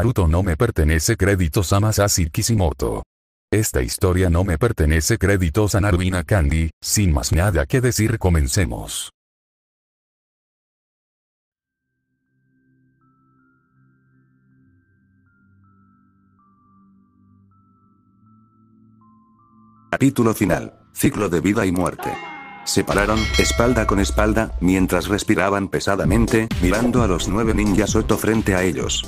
Naruto no me pertenece créditos a Masashi Kishimoto. Esta historia no me pertenece créditos a Narvina Candy, sin más nada que decir comencemos. Capítulo final. Ciclo de vida y muerte. Se pararon, espalda con espalda, mientras respiraban pesadamente, mirando a los nueve ninjas Oto frente a ellos.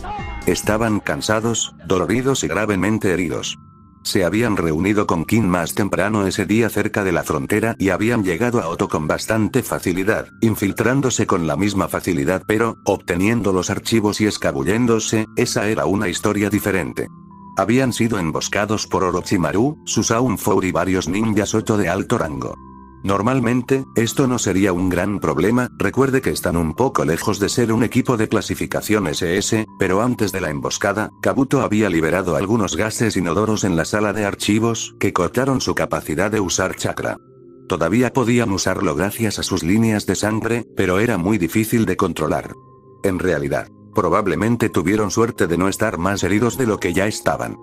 Estaban cansados, doloridos y gravemente heridos. Se habían reunido con Kim más temprano ese día cerca de la frontera y habían llegado a oto con bastante facilidad, infiltrándose con la misma facilidad pero, obteniendo los archivos y escabulléndose, esa era una historia diferente. Habían sido emboscados por Orochimaru, Susaun Four y varios ninjas Oto de alto rango. Normalmente, esto no sería un gran problema, recuerde que están un poco lejos de ser un equipo de clasificación SS, pero antes de la emboscada, Kabuto había liberado algunos gases inodoros en la sala de archivos que cortaron su capacidad de usar chakra. Todavía podían usarlo gracias a sus líneas de sangre, pero era muy difícil de controlar. En realidad, probablemente tuvieron suerte de no estar más heridos de lo que ya estaban.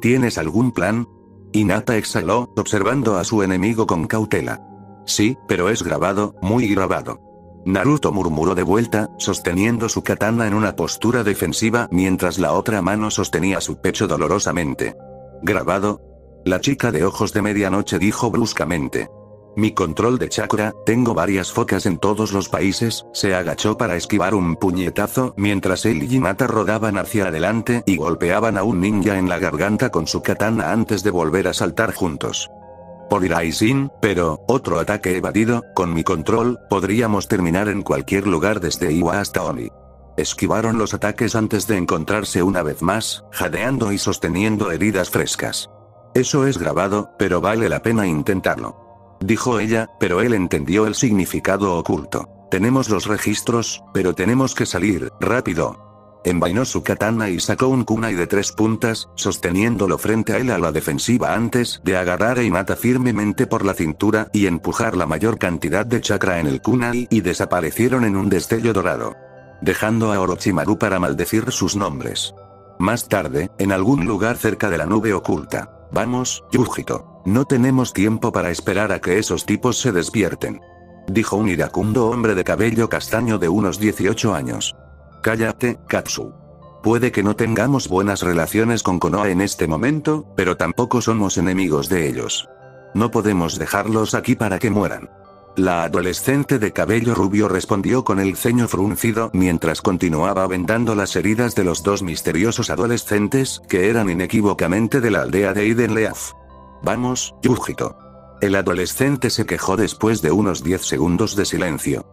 ¿Tienes algún plan? Inata exhaló, observando a su enemigo con cautela. Sí, pero es grabado, muy grabado. Naruto murmuró de vuelta, sosteniendo su katana en una postura defensiva mientras la otra mano sostenía su pecho dolorosamente. ¿Grabado? La chica de ojos de medianoche dijo bruscamente. Mi control de chakra, tengo varias focas en todos los países, se agachó para esquivar un puñetazo mientras él y Jinata rodaban hacia adelante y golpeaban a un ninja en la garganta con su katana antes de volver a saltar juntos por pero, otro ataque evadido, con mi control, podríamos terminar en cualquier lugar desde Iwa hasta Oni. Esquivaron los ataques antes de encontrarse una vez más, jadeando y sosteniendo heridas frescas. Eso es grabado, pero vale la pena intentarlo. Dijo ella, pero él entendió el significado oculto. Tenemos los registros, pero tenemos que salir, rápido, Envainó su katana y sacó un kunai de tres puntas, sosteniéndolo frente a él a la defensiva antes de agarrar a Hinata firmemente por la cintura y empujar la mayor cantidad de chakra en el kunai y desaparecieron en un destello dorado. Dejando a Orochimaru para maldecir sus nombres. Más tarde, en algún lugar cerca de la nube oculta. Vamos, Yujito. No tenemos tiempo para esperar a que esos tipos se despierten. Dijo un iracundo hombre de cabello castaño de unos 18 años. Cállate, Katsu. Puede que no tengamos buenas relaciones con Konoha en este momento, pero tampoco somos enemigos de ellos. No podemos dejarlos aquí para que mueran. La adolescente de cabello rubio respondió con el ceño fruncido mientras continuaba vendando las heridas de los dos misteriosos adolescentes, que eran inequívocamente de la aldea de Idenleaf. Vamos, Yujito. El adolescente se quejó después de unos 10 segundos de silencio.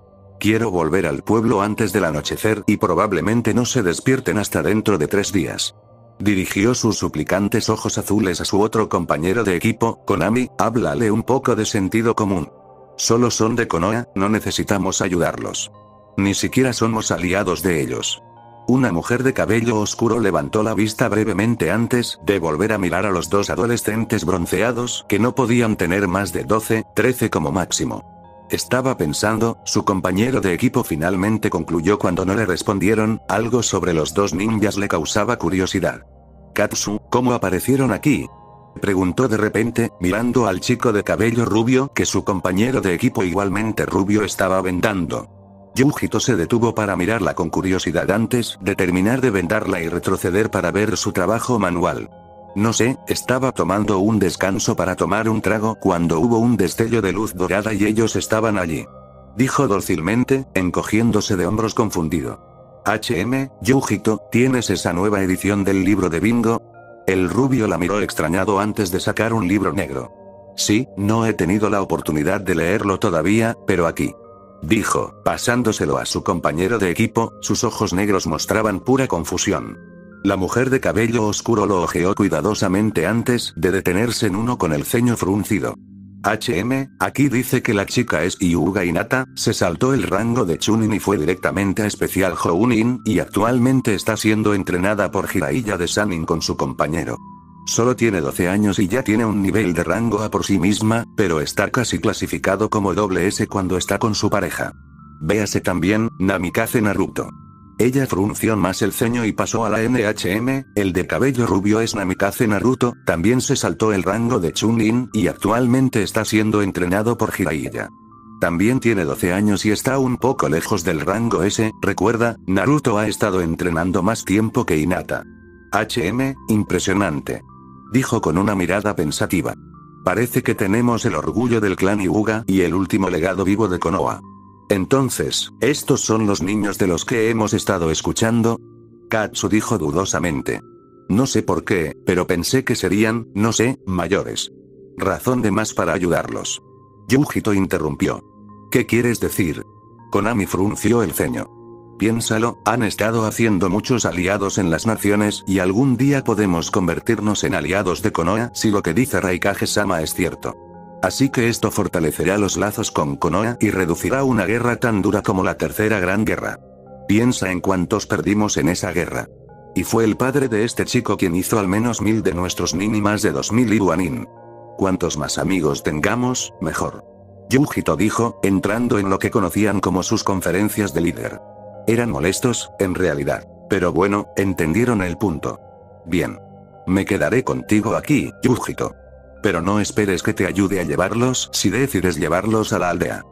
Quiero volver al pueblo antes del anochecer y probablemente no se despierten hasta dentro de tres días. Dirigió sus suplicantes ojos azules a su otro compañero de equipo, Konami, háblale un poco de sentido común. Solo son de Konoha, no necesitamos ayudarlos. Ni siquiera somos aliados de ellos. Una mujer de cabello oscuro levantó la vista brevemente antes de volver a mirar a los dos adolescentes bronceados que no podían tener más de 12, 13 como máximo. Estaba pensando, su compañero de equipo finalmente concluyó cuando no le respondieron, algo sobre los dos ninjas le causaba curiosidad. Katsu, ¿cómo aparecieron aquí? Preguntó de repente, mirando al chico de cabello rubio que su compañero de equipo igualmente rubio estaba vendando. Yujito se detuvo para mirarla con curiosidad antes de terminar de vendarla y retroceder para ver su trabajo manual. No sé, estaba tomando un descanso para tomar un trago cuando hubo un destello de luz dorada y ellos estaban allí. Dijo dócilmente, encogiéndose de hombros confundido. HM, Yujito, ¿tienes esa nueva edición del libro de bingo? El rubio la miró extrañado antes de sacar un libro negro. Sí, no he tenido la oportunidad de leerlo todavía, pero aquí. Dijo, pasándoselo a su compañero de equipo, sus ojos negros mostraban pura confusión. La mujer de cabello oscuro lo ojeó cuidadosamente antes de detenerse en uno con el ceño fruncido. HM, aquí dice que la chica es Yuga Inata, se saltó el rango de Chunin y fue directamente a especial Hounin, y actualmente está siendo entrenada por Hiraiya de Sanin con su compañero. Solo tiene 12 años y ya tiene un nivel de rango A por sí misma, pero está casi clasificado como doble S cuando está con su pareja. Véase también, Namikaze Naruto. Ella frunció más el ceño y pasó a la NHM, el de cabello rubio es Namikaze Naruto, también se saltó el rango de Chunin y actualmente está siendo entrenado por Hiraiya. También tiene 12 años y está un poco lejos del rango S, recuerda, Naruto ha estado entrenando más tiempo que Hinata. HM, impresionante. Dijo con una mirada pensativa. Parece que tenemos el orgullo del clan Iuga y el último legado vivo de Konoha. Entonces, ¿estos son los niños de los que hemos estado escuchando? Katsu dijo dudosamente. No sé por qué, pero pensé que serían, no sé, mayores. Razón de más para ayudarlos. Yujito interrumpió. ¿Qué quieres decir? Konami frunció el ceño. Piénsalo, han estado haciendo muchos aliados en las naciones y algún día podemos convertirnos en aliados de Konoha si lo que dice Raikage-sama es cierto. Así que esto fortalecerá los lazos con Konoha y reducirá una guerra tan dura como la Tercera Gran Guerra. Piensa en cuántos perdimos en esa guerra. Y fue el padre de este chico quien hizo al menos mil de nuestros nin más de dos mil Iwanin. Cuantos más amigos tengamos, mejor. Yujito dijo, entrando en lo que conocían como sus conferencias de líder. Eran molestos, en realidad. Pero bueno, entendieron el punto. Bien. Me quedaré contigo aquí, Yujito. Pero no esperes que te ayude a llevarlos si decides llevarlos a la aldea.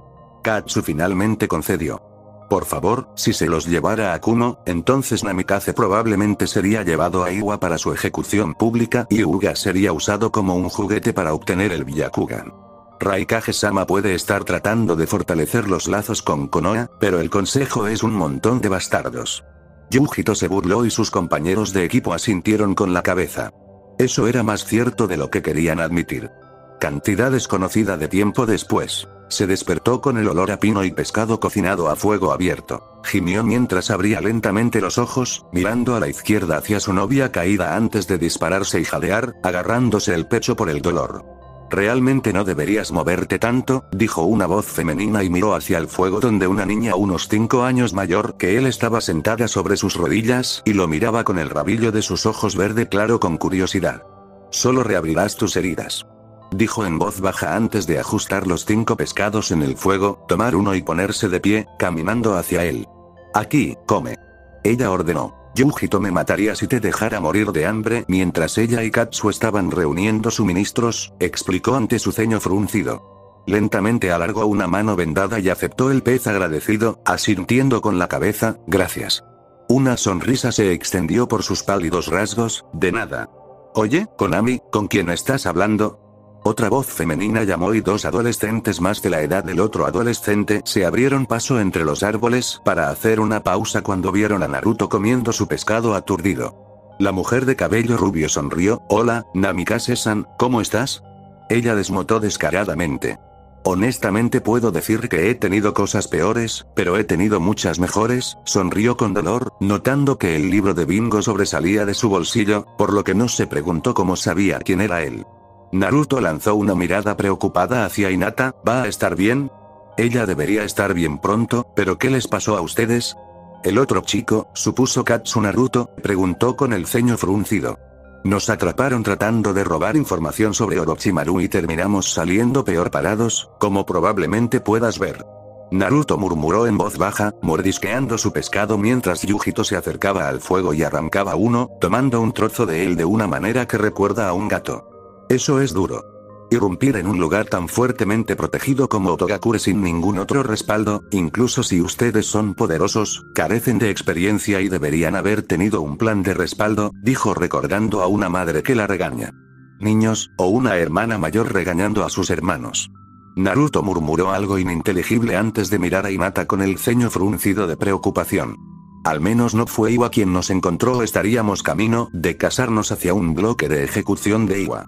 Katsu finalmente concedió. Por favor, si se los llevara a Kuno, entonces Namikaze probablemente sería llevado a Iwa para su ejecución pública y Uga sería usado como un juguete para obtener el Byakugan. Raikage-sama puede estar tratando de fortalecer los lazos con Konoha, pero el consejo es un montón de bastardos. Yujito se burló y sus compañeros de equipo asintieron con la cabeza. Eso era más cierto de lo que querían admitir. Cantidad desconocida de tiempo después, se despertó con el olor a pino y pescado cocinado a fuego abierto. Gimió mientras abría lentamente los ojos, mirando a la izquierda hacia su novia caída antes de dispararse y jadear, agarrándose el pecho por el dolor. Realmente no deberías moverte tanto, dijo una voz femenina y miró hacia el fuego donde una niña unos cinco años mayor que él estaba sentada sobre sus rodillas y lo miraba con el rabillo de sus ojos verde claro con curiosidad. Solo reabrirás tus heridas. Dijo en voz baja antes de ajustar los cinco pescados en el fuego, tomar uno y ponerse de pie, caminando hacia él. Aquí, come. Ella ordenó. Yujito me mataría si te dejara morir de hambre mientras ella y Katsu estaban reuniendo suministros, explicó ante su ceño fruncido. Lentamente alargó una mano vendada y aceptó el pez agradecido, asintiendo con la cabeza, gracias. Una sonrisa se extendió por sus pálidos rasgos, de nada. Oye, Konami, ¿con quién estás hablando? Otra voz femenina llamó y dos adolescentes más de la edad del otro adolescente se abrieron paso entre los árboles para hacer una pausa cuando vieron a Naruto comiendo su pescado aturdido. La mujer de cabello rubio sonrió, hola, Namikaze-san, ¿cómo estás? Ella desmotó descaradamente. Honestamente puedo decir que he tenido cosas peores, pero he tenido muchas mejores, sonrió con dolor, notando que el libro de bingo sobresalía de su bolsillo, por lo que no se preguntó cómo sabía quién era él. Naruto lanzó una mirada preocupada hacia Hinata, ¿va a estar bien? Ella debería estar bien pronto, pero ¿qué les pasó a ustedes? El otro chico, supuso Katsu Naruto, preguntó con el ceño fruncido. Nos atraparon tratando de robar información sobre Orochimaru y terminamos saliendo peor parados, como probablemente puedas ver. Naruto murmuró en voz baja, mordisqueando su pescado mientras Yujito se acercaba al fuego y arrancaba uno, tomando un trozo de él de una manera que recuerda a un gato. Eso es duro. Irrumpir en un lugar tan fuertemente protegido como Otogakure sin ningún otro respaldo, incluso si ustedes son poderosos, carecen de experiencia y deberían haber tenido un plan de respaldo, dijo recordando a una madre que la regaña. Niños, o una hermana mayor regañando a sus hermanos. Naruto murmuró algo ininteligible antes de mirar a Hinata con el ceño fruncido de preocupación. Al menos no fue Iwa quien nos encontró, estaríamos camino de casarnos hacia un bloque de ejecución de Iwa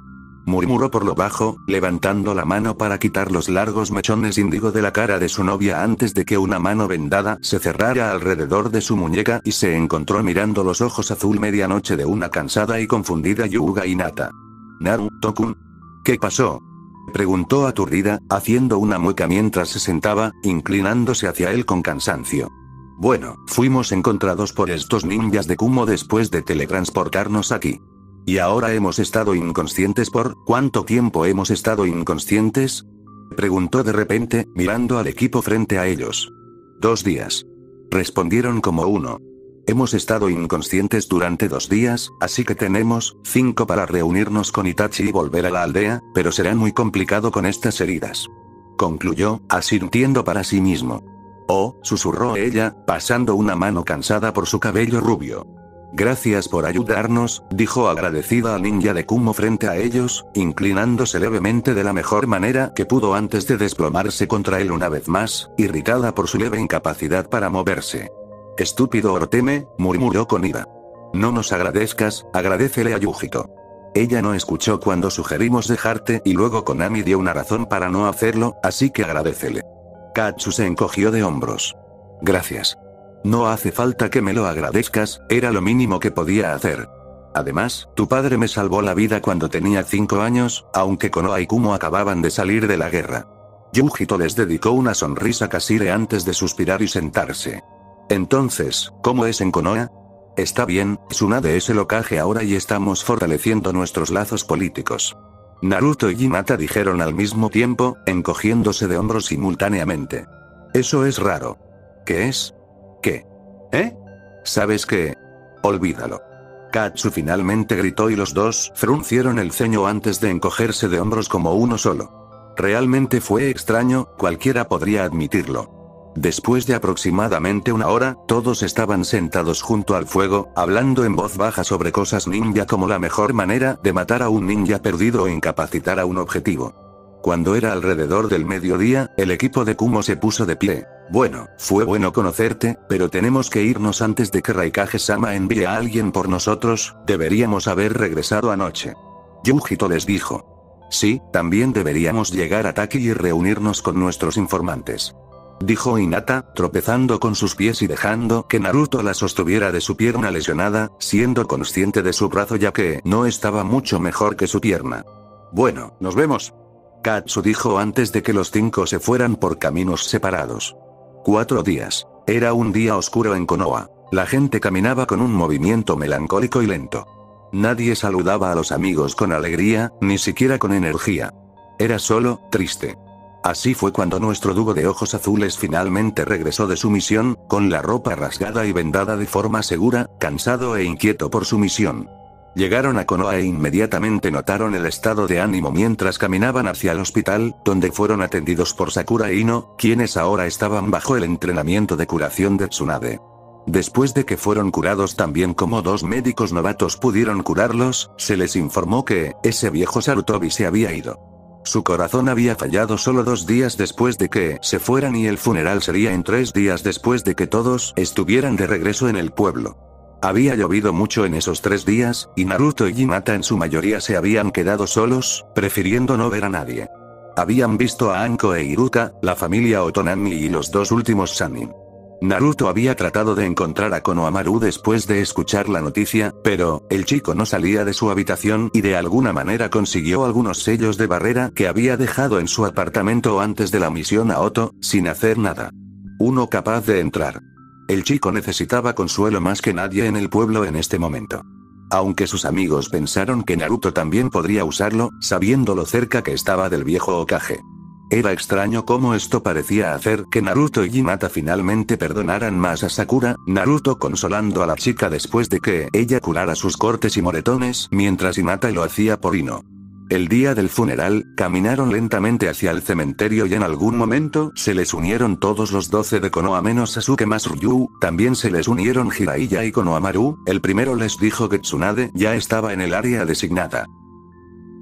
murmuró por lo bajo, levantando la mano para quitar los largos mechones índigo de la cara de su novia antes de que una mano vendada se cerrara alrededor de su muñeca y se encontró mirando los ojos azul medianoche de una cansada y confundida Yuga Inata. Naru, Tokun. ¿Qué pasó? preguntó aturdida, haciendo una mueca mientras se sentaba, inclinándose hacia él con cansancio. Bueno, fuimos encontrados por estos ninjas de Kumo después de teletransportarnos aquí. Y ahora hemos estado inconscientes por ¿cuánto tiempo hemos estado inconscientes? Preguntó de repente, mirando al equipo frente a ellos. Dos días. Respondieron como uno. Hemos estado inconscientes durante dos días, así que tenemos cinco para reunirnos con Itachi y volver a la aldea, pero será muy complicado con estas heridas. Concluyó, asintiendo para sí mismo. Oh, susurró ella, pasando una mano cansada por su cabello rubio. Gracias por ayudarnos, dijo agradecida a Ninja de Kumo frente a ellos, inclinándose levemente de la mejor manera que pudo antes de desplomarse contra él una vez más, irritada por su leve incapacidad para moverse. Estúpido Orteme, murmuró con ira. No nos agradezcas, agradecele a Yujito. Ella no escuchó cuando sugerimos dejarte y luego Konami dio una razón para no hacerlo, así que agradecele. Katsu se encogió de hombros. Gracias. No hace falta que me lo agradezcas, era lo mínimo que podía hacer. Además, tu padre me salvó la vida cuando tenía 5 años, aunque Konoha y Kumo acababan de salir de la guerra. Yujito les dedicó una sonrisa Kasire antes de suspirar y sentarse. Entonces, ¿cómo es en Konoha? Está bien, Tsunade es el locaje ahora y estamos fortaleciendo nuestros lazos políticos. Naruto y Jinata dijeron al mismo tiempo, encogiéndose de hombros simultáneamente. Eso es raro. ¿Qué es? ¿Eh? ¿Sabes qué? Olvídalo. Katsu finalmente gritó y los dos fruncieron el ceño antes de encogerse de hombros como uno solo. Realmente fue extraño, cualquiera podría admitirlo. Después de aproximadamente una hora, todos estaban sentados junto al fuego, hablando en voz baja sobre cosas ninja como la mejor manera de matar a un ninja perdido o incapacitar a un objetivo. Cuando era alrededor del mediodía, el equipo de Kumo se puso de pie. Bueno, fue bueno conocerte, pero tenemos que irnos antes de que Raikage-sama envíe a alguien por nosotros, deberíamos haber regresado anoche. Yujito les dijo. Sí, también deberíamos llegar a Taki y reunirnos con nuestros informantes. Dijo Inata, tropezando con sus pies y dejando que Naruto la sostuviera de su pierna lesionada, siendo consciente de su brazo ya que no estaba mucho mejor que su pierna. Bueno, nos vemos. Katsu dijo antes de que los cinco se fueran por caminos separados. Cuatro días. Era un día oscuro en Konoha. La gente caminaba con un movimiento melancólico y lento. Nadie saludaba a los amigos con alegría, ni siquiera con energía. Era solo, triste. Así fue cuando nuestro dúo de ojos azules finalmente regresó de su misión, con la ropa rasgada y vendada de forma segura, cansado e inquieto por su misión. Llegaron a Konoha e inmediatamente notaron el estado de ánimo mientras caminaban hacia el hospital, donde fueron atendidos por Sakura e Ino, quienes ahora estaban bajo el entrenamiento de curación de Tsunade. Después de que fueron curados también como dos médicos novatos pudieron curarlos, se les informó que, ese viejo Sarutobi se había ido. Su corazón había fallado solo dos días después de que se fueran y el funeral sería en tres días después de que todos estuvieran de regreso en el pueblo. Había llovido mucho en esos tres días, y Naruto y Hinata en su mayoría se habían quedado solos, prefiriendo no ver a nadie. Habían visto a Anko e Iruka, la familia Otonami y los dos últimos Sanin. Naruto había tratado de encontrar a Konohamaru después de escuchar la noticia, pero, el chico no salía de su habitación y de alguna manera consiguió algunos sellos de barrera que había dejado en su apartamento antes de la misión a Oto, sin hacer nada. Uno capaz de entrar. El chico necesitaba consuelo más que nadie en el pueblo en este momento. Aunque sus amigos pensaron que Naruto también podría usarlo, sabiendo lo cerca que estaba del viejo Okage. Era extraño cómo esto parecía hacer que Naruto y Hinata finalmente perdonaran más a Sakura, Naruto consolando a la chica después de que ella curara sus cortes y moretones, mientras Hinata lo hacía por Ino. El día del funeral, caminaron lentamente hacia el cementerio y en algún momento se les unieron todos los doce de Konoha menos Sasuke más Ryu, también se les unieron Hiraiya y Konohamaru, el primero les dijo que Tsunade ya estaba en el área designada.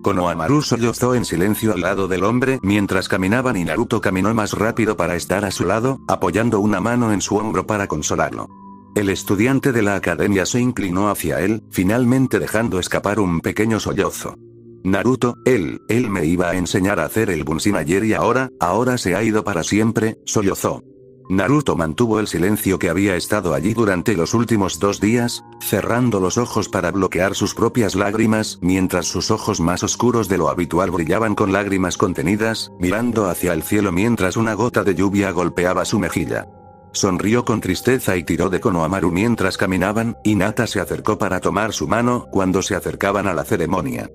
Konohamaru sollozó en silencio al lado del hombre mientras caminaban y Naruto caminó más rápido para estar a su lado, apoyando una mano en su hombro para consolarlo. El estudiante de la academia se inclinó hacia él, finalmente dejando escapar un pequeño sollozo. Naruto, él, él me iba a enseñar a hacer el Bunshin ayer y ahora, ahora se ha ido para siempre, sollozó. Naruto mantuvo el silencio que había estado allí durante los últimos dos días, cerrando los ojos para bloquear sus propias lágrimas, mientras sus ojos más oscuros de lo habitual brillaban con lágrimas contenidas, mirando hacia el cielo mientras una gota de lluvia golpeaba su mejilla. Sonrió con tristeza y tiró de Konohamaru mientras caminaban, y Nata se acercó para tomar su mano cuando se acercaban a la ceremonia.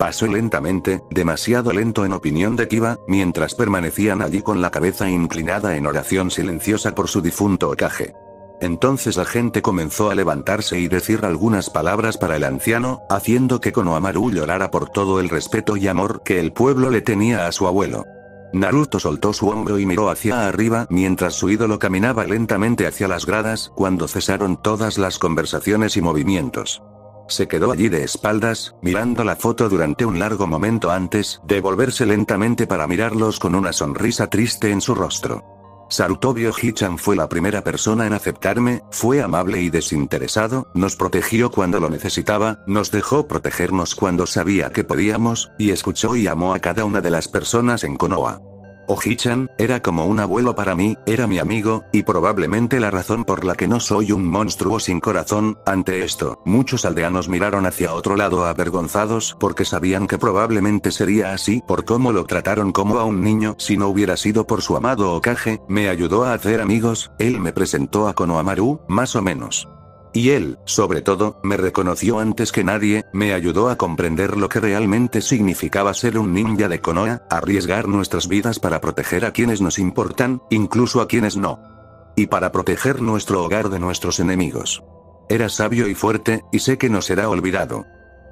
Pasó lentamente, demasiado lento en opinión de Kiba, mientras permanecían allí con la cabeza inclinada en oración silenciosa por su difunto Okage. Entonces la gente comenzó a levantarse y decir algunas palabras para el anciano, haciendo que Konohamaru llorara por todo el respeto y amor que el pueblo le tenía a su abuelo. Naruto soltó su hombro y miró hacia arriba mientras su ídolo caminaba lentamente hacia las gradas cuando cesaron todas las conversaciones y movimientos. Se quedó allí de espaldas, mirando la foto durante un largo momento antes de volverse lentamente para mirarlos con una sonrisa triste en su rostro. Sarutobio Hichan fue la primera persona en aceptarme, fue amable y desinteresado, nos protegió cuando lo necesitaba, nos dejó protegernos cuando sabía que podíamos, y escuchó y amó a cada una de las personas en Konoha oji era como un abuelo para mí, era mi amigo, y probablemente la razón por la que no soy un monstruo sin corazón, ante esto, muchos aldeanos miraron hacia otro lado avergonzados porque sabían que probablemente sería así por cómo lo trataron como a un niño si no hubiera sido por su amado Okage, me ayudó a hacer amigos, él me presentó a Konohamaru, más o menos. Y él, sobre todo, me reconoció antes que nadie, me ayudó a comprender lo que realmente significaba ser un ninja de Konoha, arriesgar nuestras vidas para proteger a quienes nos importan, incluso a quienes no. Y para proteger nuestro hogar de nuestros enemigos. Era sabio y fuerte, y sé que no será olvidado.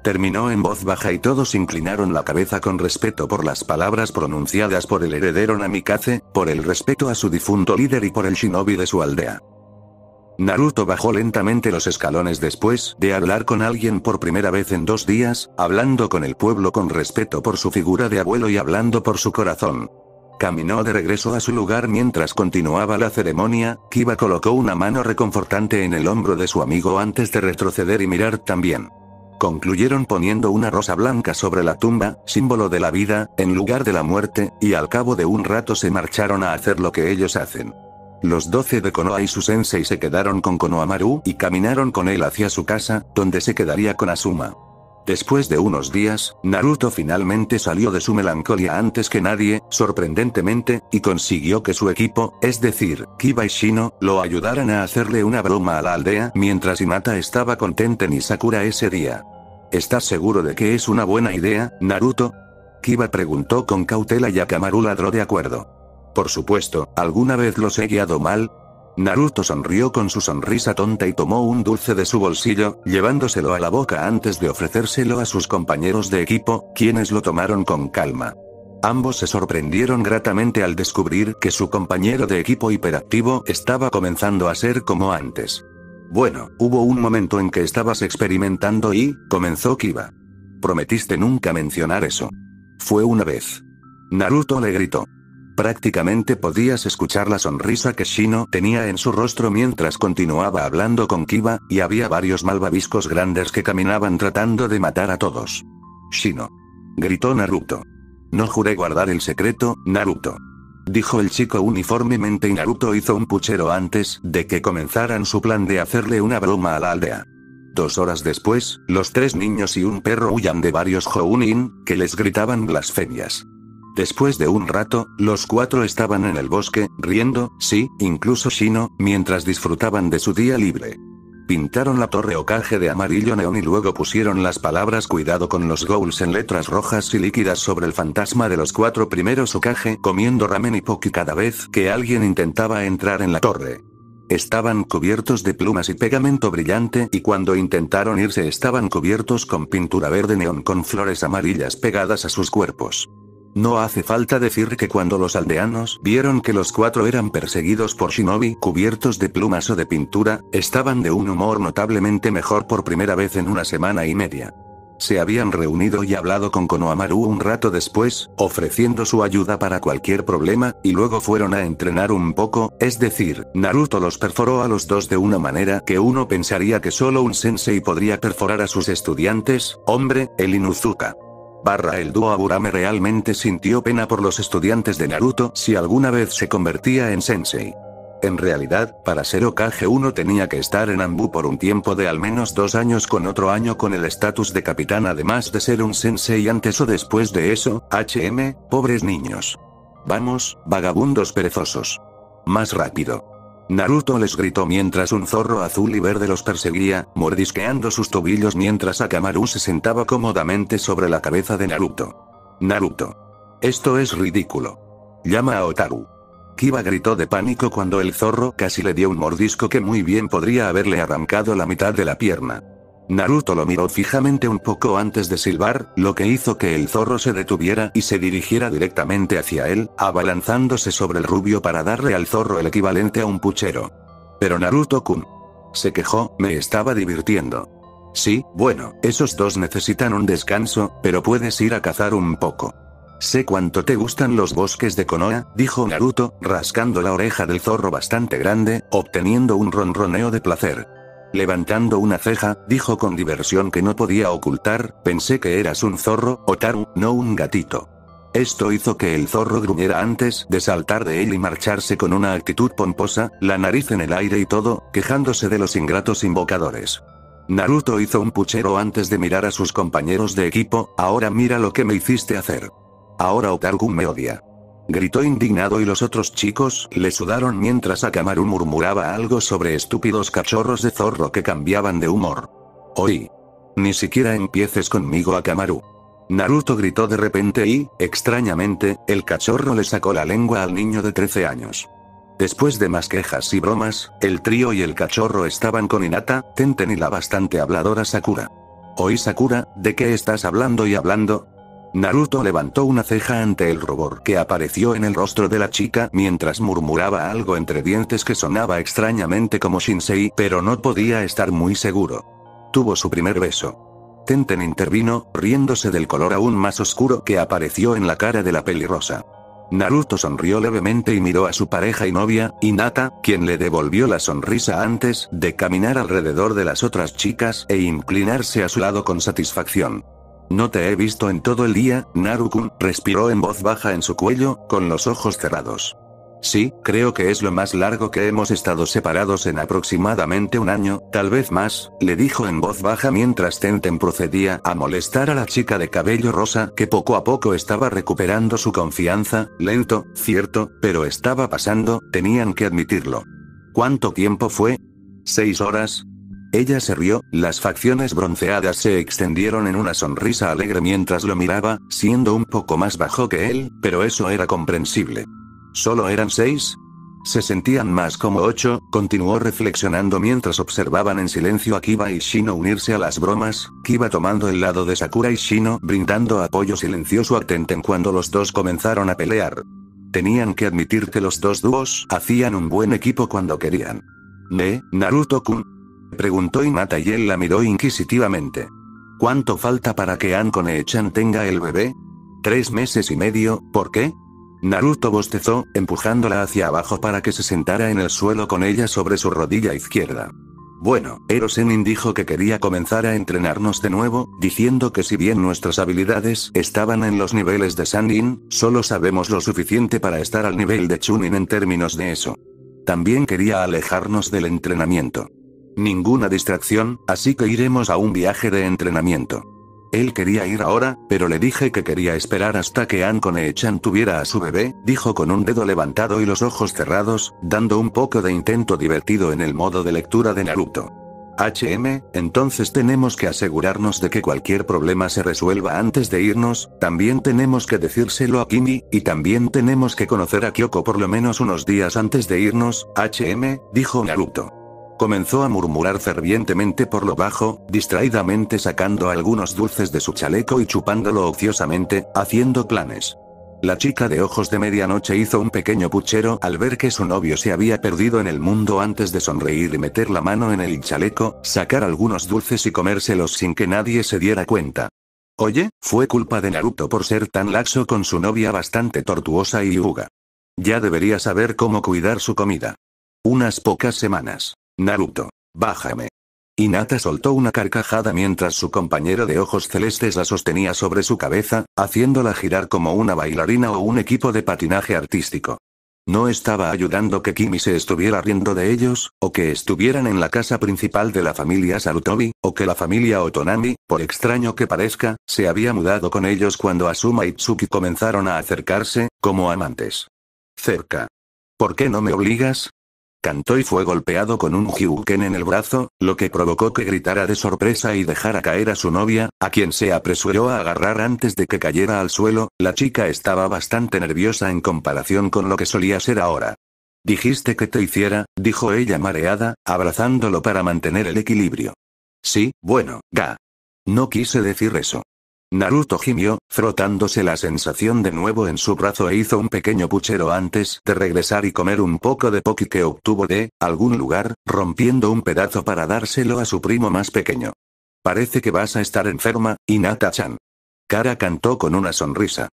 Terminó en voz baja y todos inclinaron la cabeza con respeto por las palabras pronunciadas por el heredero Namikaze, por el respeto a su difunto líder y por el shinobi de su aldea. Naruto bajó lentamente los escalones después de hablar con alguien por primera vez en dos días, hablando con el pueblo con respeto por su figura de abuelo y hablando por su corazón. Caminó de regreso a su lugar mientras continuaba la ceremonia, Kiba colocó una mano reconfortante en el hombro de su amigo antes de retroceder y mirar también. Concluyeron poniendo una rosa blanca sobre la tumba, símbolo de la vida, en lugar de la muerte, y al cabo de un rato se marcharon a hacer lo que ellos hacen. Los doce de Konoha y su sensei se quedaron con Konohamaru y caminaron con él hacia su casa, donde se quedaría con Asuma. Después de unos días, Naruto finalmente salió de su melancolía antes que nadie, sorprendentemente, y consiguió que su equipo, es decir, Kiba y Shino, lo ayudaran a hacerle una broma a la aldea mientras Hinata estaba contenta en Sakura ese día. ¿Estás seguro de que es una buena idea, Naruto? Kiba preguntó con cautela y Akamaru ladró de acuerdo. Por supuesto, ¿alguna vez los he guiado mal? Naruto sonrió con su sonrisa tonta y tomó un dulce de su bolsillo, llevándoselo a la boca antes de ofrecérselo a sus compañeros de equipo, quienes lo tomaron con calma. Ambos se sorprendieron gratamente al descubrir que su compañero de equipo hiperactivo estaba comenzando a ser como antes. Bueno, hubo un momento en que estabas experimentando y, comenzó Kiba. Prometiste nunca mencionar eso. Fue una vez. Naruto le gritó. Prácticamente podías escuchar la sonrisa que Shino tenía en su rostro mientras continuaba hablando con Kiba, y había varios malvaviscos grandes que caminaban tratando de matar a todos. Shino. Gritó Naruto. No juré guardar el secreto, Naruto. Dijo el chico uniformemente y Naruto hizo un puchero antes de que comenzaran su plan de hacerle una broma a la aldea. Dos horas después, los tres niños y un perro huyan de varios Jounin, que les gritaban blasfemias. Después de un rato, los cuatro estaban en el bosque, riendo, sí, incluso Shino, mientras disfrutaban de su día libre. Pintaron la torre caje de amarillo neón y luego pusieron las palabras cuidado con los ghouls en letras rojas y líquidas sobre el fantasma de los cuatro primeros ocaje comiendo ramen y poki cada vez que alguien intentaba entrar en la torre. Estaban cubiertos de plumas y pegamento brillante y cuando intentaron irse estaban cubiertos con pintura verde neón con flores amarillas pegadas a sus cuerpos. No hace falta decir que cuando los aldeanos vieron que los cuatro eran perseguidos por shinobi cubiertos de plumas o de pintura, estaban de un humor notablemente mejor por primera vez en una semana y media. Se habían reunido y hablado con Konohamaru un rato después, ofreciendo su ayuda para cualquier problema, y luego fueron a entrenar un poco, es decir, Naruto los perforó a los dos de una manera que uno pensaría que solo un sensei podría perforar a sus estudiantes, hombre, el Inuzuka. Barra el dúo Aburame realmente sintió pena por los estudiantes de Naruto si alguna vez se convertía en sensei. En realidad, para ser Okage uno tenía que estar en Ambu por un tiempo de al menos dos años con otro año con el estatus de capitán además de ser un sensei antes o después de eso, HM, pobres niños. Vamos, vagabundos perezosos. Más rápido. Naruto les gritó mientras un zorro azul y verde los perseguía, mordisqueando sus tobillos mientras Akamaru se sentaba cómodamente sobre la cabeza de Naruto. Naruto. Esto es ridículo. Llama a Otaru. Kiba gritó de pánico cuando el zorro casi le dio un mordisco que muy bien podría haberle arrancado la mitad de la pierna. Naruto lo miró fijamente un poco antes de silbar, lo que hizo que el zorro se detuviera y se dirigiera directamente hacia él, abalanzándose sobre el rubio para darle al zorro el equivalente a un puchero. Pero Naruto-kun. Se quejó, me estaba divirtiendo. Sí, bueno, esos dos necesitan un descanso, pero puedes ir a cazar un poco. Sé cuánto te gustan los bosques de Konoha, dijo Naruto, rascando la oreja del zorro bastante grande, obteniendo un ronroneo de placer. Levantando una ceja, dijo con diversión que no podía ocultar, pensé que eras un zorro, Otaru, no un gatito. Esto hizo que el zorro gruñera antes de saltar de él y marcharse con una actitud pomposa, la nariz en el aire y todo, quejándose de los ingratos invocadores. Naruto hizo un puchero antes de mirar a sus compañeros de equipo, ahora mira lo que me hiciste hacer. Ahora Otaru me odia gritó indignado y los otros chicos le sudaron mientras Akamaru murmuraba algo sobre estúpidos cachorros de zorro que cambiaban de humor. Oí. Ni siquiera empieces conmigo Akamaru. Naruto gritó de repente y, extrañamente, el cachorro le sacó la lengua al niño de 13 años. Después de más quejas y bromas, el trío y el cachorro estaban con Inata, Tenten y la bastante habladora Sakura. Oí Sakura, ¿de qué estás hablando y hablando? Naruto levantó una ceja ante el rubor que apareció en el rostro de la chica mientras murmuraba algo entre dientes que sonaba extrañamente como Shinsei pero no podía estar muy seguro. Tuvo su primer beso. Tenten intervino, riéndose del color aún más oscuro que apareció en la cara de la pelirrosa. Naruto sonrió levemente y miró a su pareja y novia, Hinata, quien le devolvió la sonrisa antes de caminar alrededor de las otras chicas e inclinarse a su lado con satisfacción. No te he visto en todo el día, Narukun, respiró en voz baja en su cuello, con los ojos cerrados. Sí, creo que es lo más largo que hemos estado separados en aproximadamente un año, tal vez más, le dijo en voz baja mientras Tenten procedía a molestar a la chica de cabello rosa que poco a poco estaba recuperando su confianza, lento, cierto, pero estaba pasando, tenían que admitirlo. ¿Cuánto tiempo fue? ¿Seis horas? Ella se rió, las facciones bronceadas se extendieron en una sonrisa alegre mientras lo miraba, siendo un poco más bajo que él, pero eso era comprensible. ¿Solo eran seis? Se sentían más como ocho, continuó reflexionando mientras observaban en silencio a Kiba y Shino unirse a las bromas, Kiba tomando el lado de Sakura y Shino brindando apoyo silencioso a Tenten cuando los dos comenzaron a pelear. Tenían que admitir que los dos dúos hacían un buen equipo cuando querían. Ne, Naruto-kun, Preguntó Inata y él la miró inquisitivamente. ¿Cuánto falta para que Ancone-chan tenga el bebé? Tres meses y medio, ¿por qué? Naruto bostezó, empujándola hacia abajo para que se sentara en el suelo con ella sobre su rodilla izquierda. Bueno, Erosenin dijo que quería comenzar a entrenarnos de nuevo, diciendo que si bien nuestras habilidades estaban en los niveles de Sanin, solo sabemos lo suficiente para estar al nivel de Chunin en términos de eso. También quería alejarnos del entrenamiento. Ninguna distracción, así que iremos a un viaje de entrenamiento. Él quería ir ahora, pero le dije que quería esperar hasta que Ancone Chan tuviera a su bebé, dijo con un dedo levantado y los ojos cerrados, dando un poco de intento divertido en el modo de lectura de Naruto. HM, entonces tenemos que asegurarnos de que cualquier problema se resuelva antes de irnos, también tenemos que decírselo a Kimi, y también tenemos que conocer a Kyoko por lo menos unos días antes de irnos, HM, dijo Naruto. Comenzó a murmurar fervientemente por lo bajo, distraídamente sacando algunos dulces de su chaleco y chupándolo ociosamente, haciendo planes. La chica de ojos de medianoche hizo un pequeño puchero al ver que su novio se había perdido en el mundo antes de sonreír y meter la mano en el chaleco, sacar algunos dulces y comérselos sin que nadie se diera cuenta. Oye, fue culpa de Naruto por ser tan laxo con su novia bastante tortuosa y yuga. Ya debería saber cómo cuidar su comida. Unas pocas semanas. Naruto. Bájame. Inata soltó una carcajada mientras su compañero de ojos celestes la sostenía sobre su cabeza, haciéndola girar como una bailarina o un equipo de patinaje artístico. No estaba ayudando que Kimi se estuviera riendo de ellos, o que estuvieran en la casa principal de la familia Sarutobi, o que la familia Otonami, por extraño que parezca, se había mudado con ellos cuando Asuma y Tsuki comenzaron a acercarse, como amantes. Cerca. ¿Por qué no me obligas? Cantó y fue golpeado con un hyuken en el brazo, lo que provocó que gritara de sorpresa y dejara caer a su novia, a quien se apresuró a agarrar antes de que cayera al suelo, la chica estaba bastante nerviosa en comparación con lo que solía ser ahora. Dijiste que te hiciera, dijo ella mareada, abrazándolo para mantener el equilibrio. Sí, bueno, ga. No quise decir eso. Naruto gimió, frotándose la sensación de nuevo en su brazo e hizo un pequeño puchero antes de regresar y comer un poco de poki que obtuvo de algún lugar, rompiendo un pedazo para dárselo a su primo más pequeño. Parece que vas a estar enferma, inata chan Kara cantó con una sonrisa.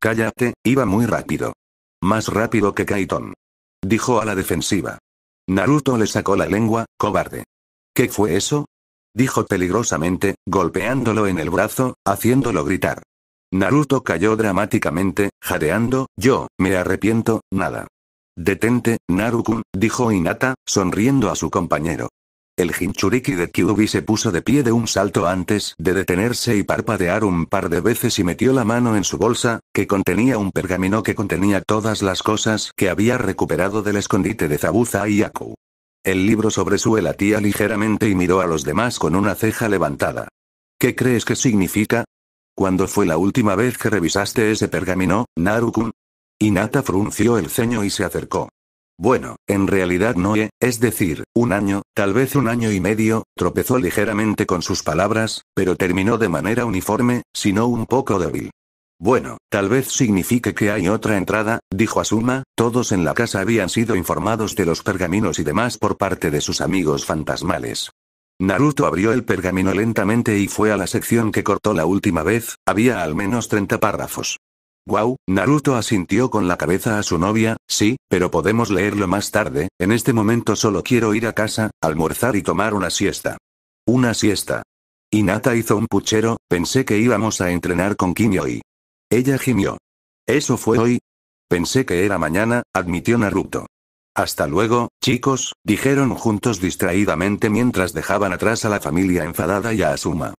Cállate, iba muy rápido. Más rápido que Kaiton. Dijo a la defensiva. Naruto le sacó la lengua, cobarde. ¿Qué fue eso? dijo peligrosamente, golpeándolo en el brazo, haciéndolo gritar. Naruto cayó dramáticamente, jadeando, yo, me arrepiento, nada. Detente, Narukun, dijo Inata sonriendo a su compañero. El Hinchuriki de Kyubi se puso de pie de un salto antes de detenerse y parpadear un par de veces y metió la mano en su bolsa, que contenía un pergamino que contenía todas las cosas que había recuperado del escondite de Zabuza y Aku. El libro sobre su tía ligeramente y miró a los demás con una ceja levantada. ¿Qué crees que significa? ¿Cuándo fue la última vez que revisaste ese pergamino, Narukun? Inata frunció el ceño y se acercó. Bueno, en realidad no eh, es decir, un año, tal vez un año y medio, tropezó ligeramente con sus palabras, pero terminó de manera uniforme, sino un poco débil. Bueno, tal vez signifique que hay otra entrada, dijo Asuma, todos en la casa habían sido informados de los pergaminos y demás por parte de sus amigos fantasmales. Naruto abrió el pergamino lentamente y fue a la sección que cortó la última vez, había al menos 30 párrafos. Wow, Naruto asintió con la cabeza a su novia, sí, pero podemos leerlo más tarde, en este momento solo quiero ir a casa, almorzar y tomar una siesta. Una siesta. Inata hizo un puchero, pensé que íbamos a entrenar con Kimio ella gimió. ¿Eso fue hoy? Pensé que era mañana, admitió Naruto. Hasta luego, chicos, dijeron juntos distraídamente mientras dejaban atrás a la familia enfadada y a Asuma.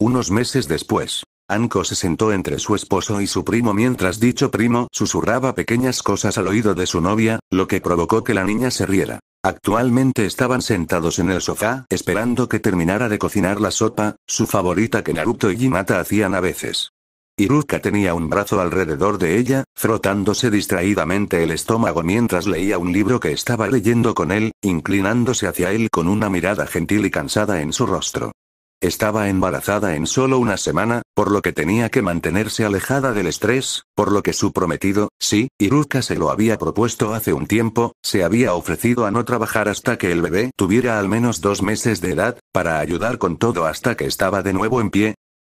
Unos meses después, Anko se sentó entre su esposo y su primo mientras dicho primo susurraba pequeñas cosas al oído de su novia, lo que provocó que la niña se riera. Actualmente estaban sentados en el sofá, esperando que terminara de cocinar la sopa, su favorita que Naruto y Hinata hacían a veces. Iruka tenía un brazo alrededor de ella, frotándose distraídamente el estómago mientras leía un libro que estaba leyendo con él, inclinándose hacia él con una mirada gentil y cansada en su rostro. Estaba embarazada en solo una semana, por lo que tenía que mantenerse alejada del estrés, por lo que su prometido, sí, Iruka se lo había propuesto hace un tiempo, se había ofrecido a no trabajar hasta que el bebé tuviera al menos dos meses de edad, para ayudar con todo hasta que estaba de nuevo en pie,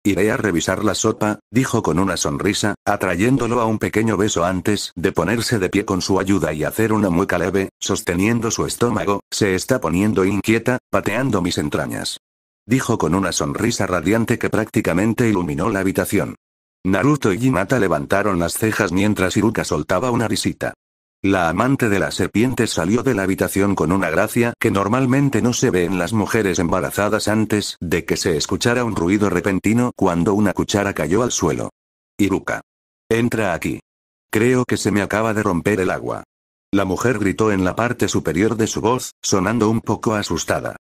Iré a revisar la sopa, dijo con una sonrisa, atrayéndolo a un pequeño beso antes de ponerse de pie con su ayuda y hacer una mueca leve, sosteniendo su estómago, se está poniendo inquieta, pateando mis entrañas. Dijo con una sonrisa radiante que prácticamente iluminó la habitación. Naruto y Hinata levantaron las cejas mientras Iruka soltaba una risita. La amante de la serpiente salió de la habitación con una gracia que normalmente no se ve en las mujeres embarazadas antes de que se escuchara un ruido repentino cuando una cuchara cayó al suelo. Iruka. Entra aquí. Creo que se me acaba de romper el agua. La mujer gritó en la parte superior de su voz, sonando un poco asustada.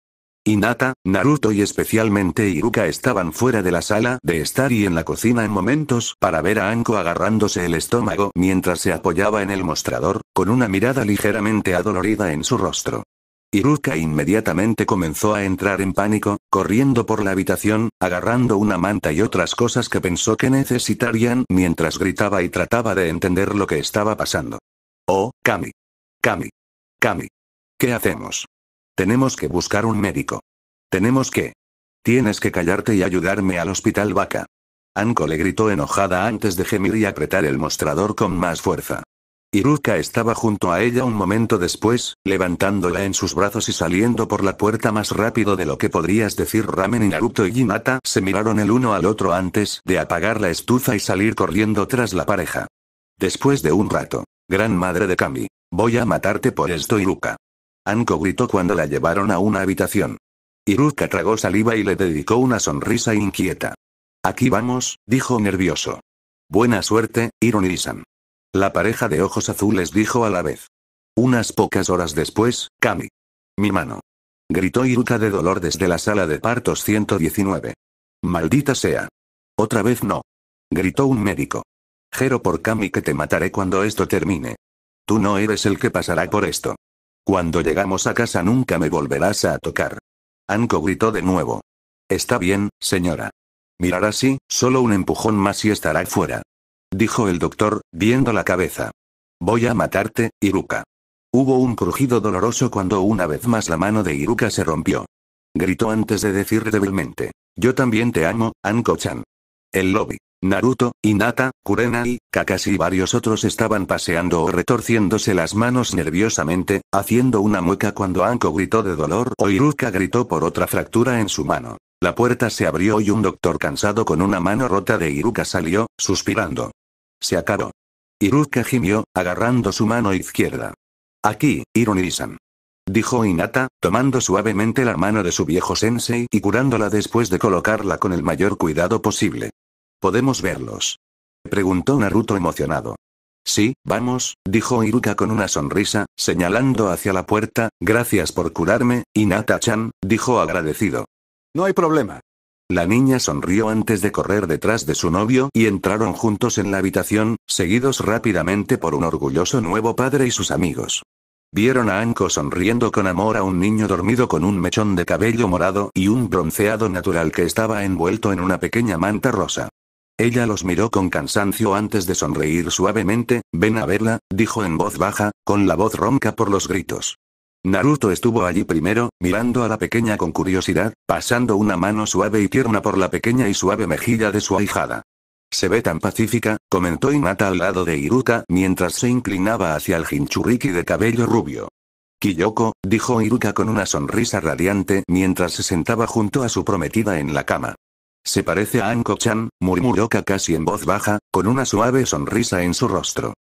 Nata, Naruto y especialmente Iruka estaban fuera de la sala de estar y en la cocina en momentos para ver a Anko agarrándose el estómago mientras se apoyaba en el mostrador, con una mirada ligeramente adolorida en su rostro. Iruka inmediatamente comenzó a entrar en pánico, corriendo por la habitación, agarrando una manta y otras cosas que pensó que necesitarían mientras gritaba y trataba de entender lo que estaba pasando. Oh, Kami. Kami. Kami. ¿Qué hacemos? Tenemos que buscar un médico. Tenemos que. Tienes que callarte y ayudarme al hospital vaca. Anko le gritó enojada antes de gemir y apretar el mostrador con más fuerza. Iruka estaba junto a ella un momento después, levantándola en sus brazos y saliendo por la puerta más rápido de lo que podrías decir Ramen y Naruto y Hinata se miraron el uno al otro antes de apagar la estufa y salir corriendo tras la pareja. Después de un rato. Gran madre de Kami. Voy a matarte por esto Iruka. Anko gritó cuando la llevaron a una habitación. Iruka tragó saliva y le dedicó una sonrisa inquieta. Aquí vamos, dijo nervioso. Buena suerte, iron La pareja de ojos azules dijo a la vez. Unas pocas horas después, Kami. Mi mano. Gritó Iruka de dolor desde la sala de partos 119. Maldita sea. Otra vez no. Gritó un médico. Jero por Kami que te mataré cuando esto termine. Tú no eres el que pasará por esto. Cuando llegamos a casa nunca me volverás a tocar. Anko gritó de nuevo. Está bien, señora. Mirar así, solo un empujón más y estará fuera. Dijo el doctor, viendo la cabeza. Voy a matarte, Iruka. Hubo un crujido doloroso cuando una vez más la mano de Iruka se rompió. Gritó antes de decir débilmente. Yo también te amo, Anko-chan. El lobby. Naruto, Hinata, Kurenai, Kakashi y varios otros estaban paseando o retorciéndose las manos nerviosamente, haciendo una mueca cuando Anko gritó de dolor o Iruka gritó por otra fractura en su mano. La puerta se abrió y un doctor cansado con una mano rota de Iruka salió, suspirando. Se acabó. Iruka gimió, agarrando su mano izquierda. Aquí, Ironisan dijo Inata, tomando suavemente la mano de su viejo sensei y curándola después de colocarla con el mayor cuidado posible. ¿Podemos verlos? preguntó Naruto emocionado. Sí, vamos, dijo Iruka con una sonrisa, señalando hacia la puerta, gracias por curarme, Inata-chan, dijo agradecido. No hay problema. La niña sonrió antes de correr detrás de su novio y entraron juntos en la habitación, seguidos rápidamente por un orgulloso nuevo padre y sus amigos. Vieron a Anko sonriendo con amor a un niño dormido con un mechón de cabello morado y un bronceado natural que estaba envuelto en una pequeña manta rosa. Ella los miró con cansancio antes de sonreír suavemente, ven a verla, dijo en voz baja, con la voz ronca por los gritos. Naruto estuvo allí primero, mirando a la pequeña con curiosidad, pasando una mano suave y tierna por la pequeña y suave mejilla de su ahijada. Se ve tan pacífica, comentó Inata al lado de Iruka mientras se inclinaba hacia el Jinchuriki de cabello rubio. Kiyoko, dijo Iruka con una sonrisa radiante mientras se sentaba junto a su prometida en la cama. Se parece a Anko-chan, murmuró casi en voz baja, con una suave sonrisa en su rostro.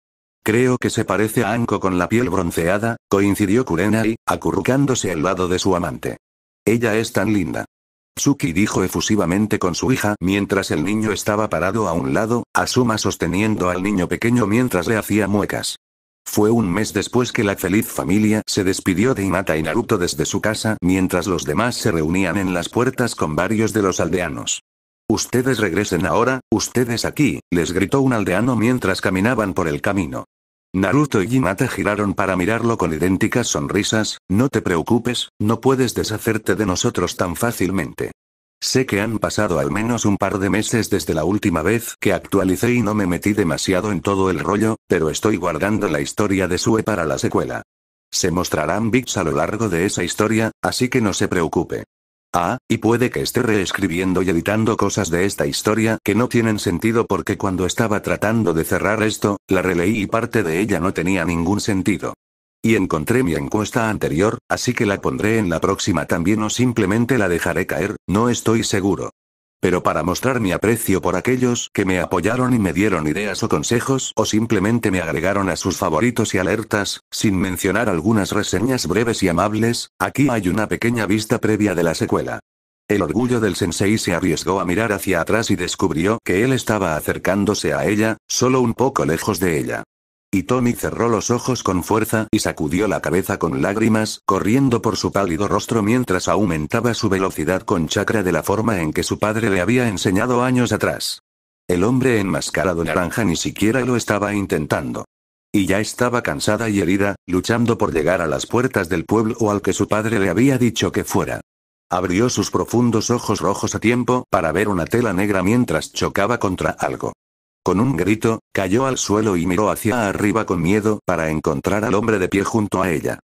Creo que se parece a Anko con la piel bronceada, coincidió Kurenai, acurrucándose al lado de su amante. Ella es tan linda. Tsuki dijo efusivamente con su hija mientras el niño estaba parado a un lado, Asuma sosteniendo al niño pequeño mientras le hacía muecas. Fue un mes después que la feliz familia se despidió de Inata y Naruto desde su casa mientras los demás se reunían en las puertas con varios de los aldeanos. Ustedes regresen ahora, ustedes aquí, les gritó un aldeano mientras caminaban por el camino. Naruto y Hinata giraron para mirarlo con idénticas sonrisas, no te preocupes, no puedes deshacerte de nosotros tan fácilmente. Sé que han pasado al menos un par de meses desde la última vez que actualicé y no me metí demasiado en todo el rollo, pero estoy guardando la historia de Sue para la secuela. Se mostrarán bits a lo largo de esa historia, así que no se preocupe. Ah, y puede que esté reescribiendo y editando cosas de esta historia que no tienen sentido porque cuando estaba tratando de cerrar esto, la releí y parte de ella no tenía ningún sentido. Y encontré mi encuesta anterior, así que la pondré en la próxima también o simplemente la dejaré caer, no estoy seguro. Pero para mostrar mi aprecio por aquellos que me apoyaron y me dieron ideas o consejos o simplemente me agregaron a sus favoritos y alertas, sin mencionar algunas reseñas breves y amables, aquí hay una pequeña vista previa de la secuela. El orgullo del sensei se arriesgó a mirar hacia atrás y descubrió que él estaba acercándose a ella, solo un poco lejos de ella. Y Tommy cerró los ojos con fuerza y sacudió la cabeza con lágrimas, corriendo por su pálido rostro mientras aumentaba su velocidad con chakra de la forma en que su padre le había enseñado años atrás. El hombre enmascarado naranja ni siquiera lo estaba intentando. Y ya estaba cansada y herida, luchando por llegar a las puertas del pueblo o al que su padre le había dicho que fuera. Abrió sus profundos ojos rojos a tiempo para ver una tela negra mientras chocaba contra algo. Con un grito, cayó al suelo y miró hacia arriba con miedo para encontrar al hombre de pie junto a ella.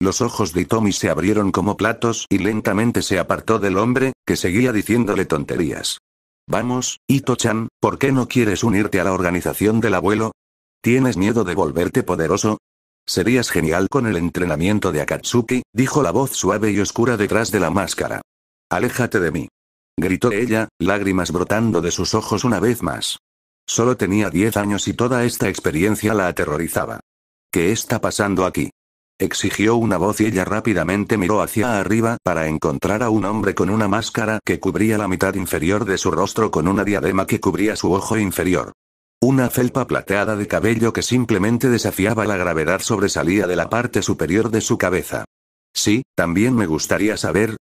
Los ojos de Tommy se abrieron como platos y lentamente se apartó del hombre, que seguía diciéndole tonterías. Vamos, Ito-chan, ¿por qué no quieres unirte a la organización del abuelo? ¿Tienes miedo de volverte poderoso? Serías genial con el entrenamiento de Akatsuki, dijo la voz suave y oscura detrás de la máscara. Aléjate de mí. Gritó ella, lágrimas brotando de sus ojos una vez más. Solo tenía 10 años y toda esta experiencia la aterrorizaba. ¿Qué está pasando aquí? Exigió una voz y ella rápidamente miró hacia arriba para encontrar a un hombre con una máscara que cubría la mitad inferior de su rostro con una diadema que cubría su ojo inferior. Una felpa plateada de cabello que simplemente desafiaba la gravedad sobresalía de la parte superior de su cabeza. Sí, también me gustaría saber,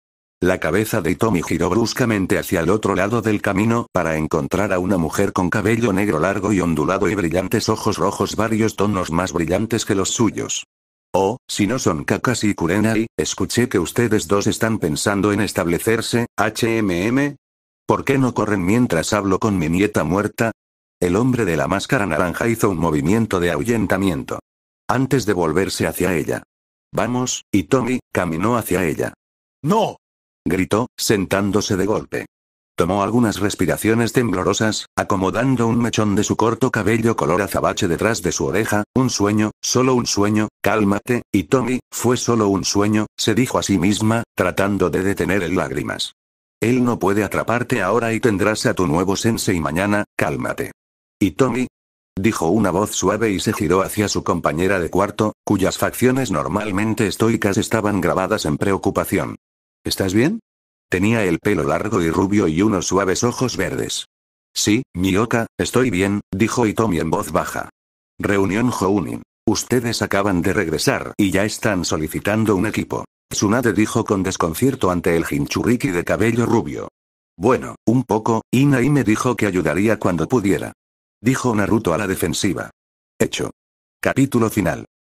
la cabeza de Tommy giró bruscamente hacia el otro lado del camino, para encontrar a una mujer con cabello negro largo y ondulado y brillantes ojos rojos varios tonos más brillantes que los suyos. Oh, si no son Kakas y Kurenai, escuché que ustedes dos están pensando en establecerse, HMM. ¿Por qué no corren mientras hablo con mi nieta muerta? El hombre de la máscara naranja hizo un movimiento de ahuyentamiento. Antes de volverse hacia ella. Vamos, y Tommy, caminó hacia ella. ¡No! gritó, sentándose de golpe. Tomó algunas respiraciones temblorosas, acomodando un mechón de su corto cabello color azabache detrás de su oreja, un sueño, solo un sueño, cálmate, y Tommy, fue solo un sueño, se dijo a sí misma, tratando de detener el lágrimas. Él no puede atraparte ahora y tendrás a tu nuevo sensei mañana, cálmate. ¿Y Tommy? Dijo una voz suave y se giró hacia su compañera de cuarto, cuyas facciones normalmente estoicas estaban grabadas en preocupación. ¿Estás bien? Tenía el pelo largo y rubio y unos suaves ojos verdes. Sí, Mioka, estoy bien, dijo Itomi en voz baja. Reunión Jounin. Ustedes acaban de regresar y ya están solicitando un equipo. Tsunade dijo con desconcierto ante el Hinchuriki de cabello rubio. Bueno, un poco, Inai me dijo que ayudaría cuando pudiera. Dijo Naruto a la defensiva. Hecho. Capítulo final.